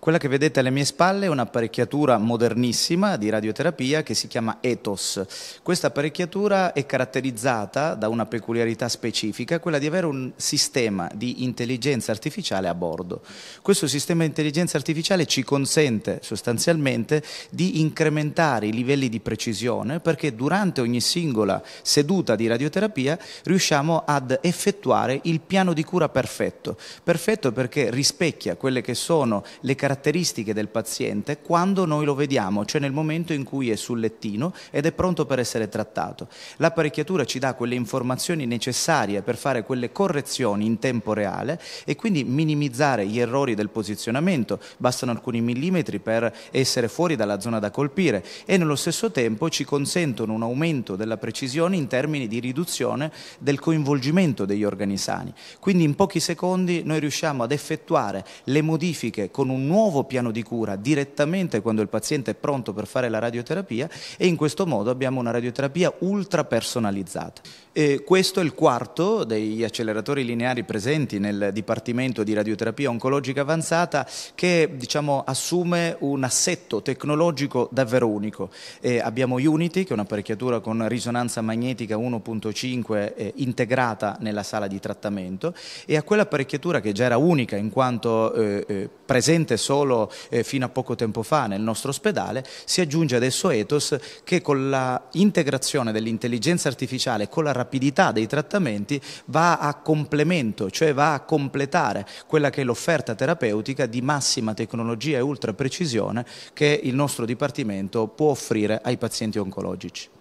Quella che vedete alle mie spalle è un'apparecchiatura modernissima di radioterapia che si chiama ETOS. Questa apparecchiatura è caratterizzata da una peculiarità specifica, quella di avere un sistema di intelligenza artificiale a bordo. Questo sistema di intelligenza artificiale ci consente sostanzialmente di incrementare i livelli di precisione perché durante ogni singola seduta di radioterapia riusciamo ad effettuare il piano di cura perfetto. Perfetto perché rispecchia quelle che sono le caratteristiche caratteristiche del paziente quando noi lo vediamo, cioè nel momento in cui è sul lettino ed è pronto per essere trattato. L'apparecchiatura ci dà quelle informazioni necessarie per fare quelle correzioni in tempo reale e quindi minimizzare gli errori del posizionamento, bastano alcuni millimetri per essere fuori dalla zona da colpire e nello stesso tempo ci consentono un aumento della precisione in termini di riduzione del coinvolgimento degli organi sani. Quindi in pochi secondi noi riusciamo ad effettuare le modifiche con un nuovo nuovo piano di cura direttamente quando il paziente è pronto per fare la radioterapia e in questo modo abbiamo una radioterapia ultra personalizzata. E questo è il quarto degli acceleratori lineari presenti nel Dipartimento di Radioterapia Oncologica Avanzata che diciamo, assume un assetto tecnologico davvero unico. E abbiamo Unity, che è un'apparecchiatura con risonanza magnetica 1.5 eh, integrata nella sala di trattamento e a quell'apparecchiatura che già era unica in quanto eh, eh, presente solo solo eh, fino a poco tempo fa nel nostro ospedale, si aggiunge adesso Ethos che con l'integrazione dell'intelligenza artificiale con la rapidità dei trattamenti va a complemento, cioè va a completare quella che è l'offerta terapeutica di massima tecnologia e ultra precisione che il nostro Dipartimento può offrire ai pazienti oncologici.